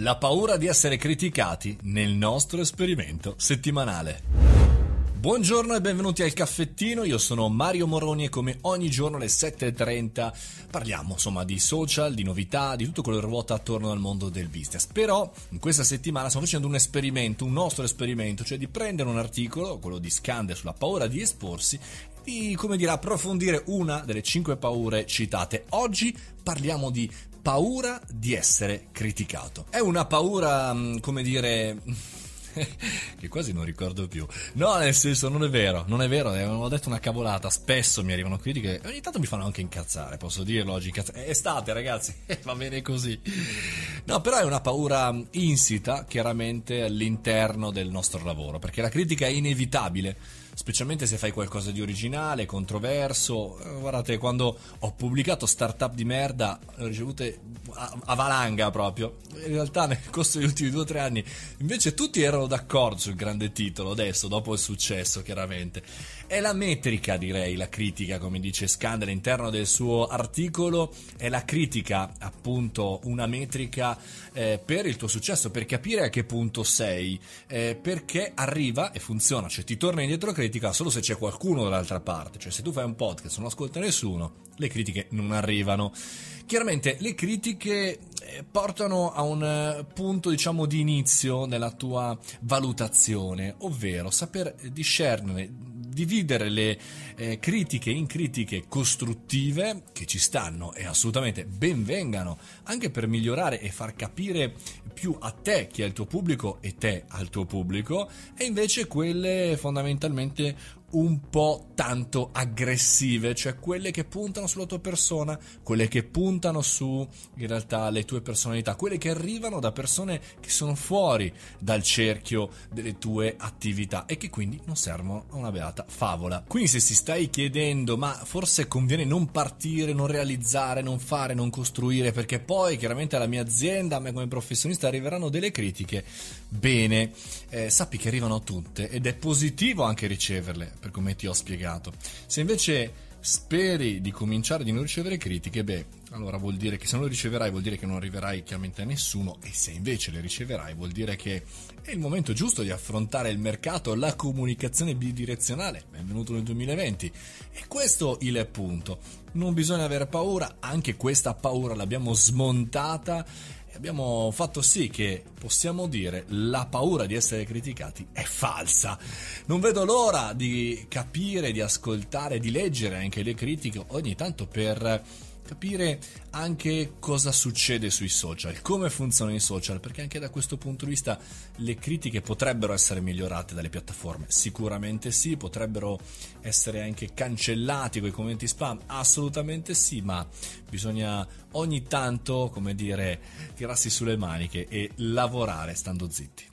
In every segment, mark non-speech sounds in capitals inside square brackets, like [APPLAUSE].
La paura di essere criticati nel nostro esperimento settimanale. Buongiorno e benvenuti al caffettino, io sono Mario Moroni e come ogni giorno alle 7.30 parliamo insomma di social, di novità, di tutto quello che ruota attorno al mondo del business. Però in questa settimana stiamo facendo un esperimento, un nostro esperimento, cioè di prendere un articolo, quello di Scander sulla paura di esporsi, di come dire approfondire una delle cinque paure citate. Oggi parliamo di paura di essere criticato. È una paura, mm, come dire... [LAUGHS] che quasi non ricordo più. No, nel senso, non è vero, non è vero, eh, ho detto una cavolata, spesso mi arrivano critiche, ogni tanto mi fanno anche incazzare, posso dirlo oggi, incazzare. Eh, è estate ragazzi, [LAUGHS] eh, va bene così. No, però è una paura insita, chiaramente, all'interno del nostro lavoro, perché la critica è inevitabile specialmente se fai qualcosa di originale, controverso. Eh, guardate, quando ho pubblicato startup di merda, ho ricevute a, valanga proprio. In realtà nel corso degli ultimi due o tre anni, invece tutti erano d'accordo sul grande titolo, adesso, dopo il successo, chiaramente. È la metrica, direi, la critica, come dice Scand all'interno del suo articolo, è la critica, appunto, una metrica eh, per il tuo successo, per capire a che punto sei, eh, perché arriva e funziona, cioè ti torna indietro credito critica solo se c'è qualcuno dall'altra parte, cioè se tu fai un podcast e non ascolta nessuno, le critiche non arrivano. Chiaramente le critiche eh, portano a un eh, punto diciamo di inizio nella tua valutazione, ovvero saper discernere dividere le eh, critiche in critiche costruttive che ci stanno e assolutamente benvengano anche per migliorare e far capire più a te chi è il tuo pubblico e te al tuo pubblico e invece quelle fondamentalmente un po' tanto aggressive, cioè quelle che puntano sulla tua persona, quelle che puntano su in realtà le tue personalità, quelle che arrivano da persone che sono fuori dal cerchio delle tue attività e che quindi non servono a una beata favola. Quindi se si stai chiedendo ma forse conviene non partire, non realizzare, non fare, non costruire perché poi chiaramente alla mia azienda, a me come professionista arriveranno delle critiche, bene, eh, sappi che arrivano tutte ed è positivo anche riceverle per come ti ho spiegato. Se invece speri di cominciare a non ricevere critiche, beh, allora vuol dire che se non le riceverai vuol dire che non arriverai chiaramente a nessuno e se invece le riceverai vuol dire che è il momento giusto di affrontare il mercato, la comunicazione bidirezionale, benvenuto nel 2020. E questo il punto. Non bisogna avere paura, anche questa paura l'abbiamo smontata e abbiamo fatto sì che possiamo dire la paura di essere criticati è falsa. Non vedo l'ora di capire, di ascoltare, di leggere anche le critiche ogni tanto per capire anche cosa succede sui social, come funzionano i social, perché anche da questo punto di vista le critiche potrebbero essere migliorate dalle piattaforme, sicuramente sì, potrebbero essere anche cancellati quei commenti spam, assolutamente sì, ma bisogna ogni tanto, come dire, tirarsi sulle maniche e lavorare stando zitti.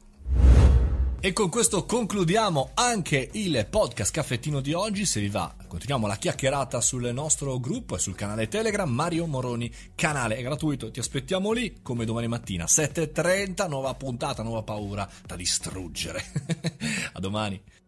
E con questo concludiamo anche il podcast caffettino di oggi. Se vi va, Continuiamo la chiacchierata sul nostro gruppo e sul canale Telegram Mario Moroni. Canale è gratuito, ti aspettiamo lì come domani mattina 7.30, nuova puntata, nuova paura da distruggere. [LAUGHS] A domani.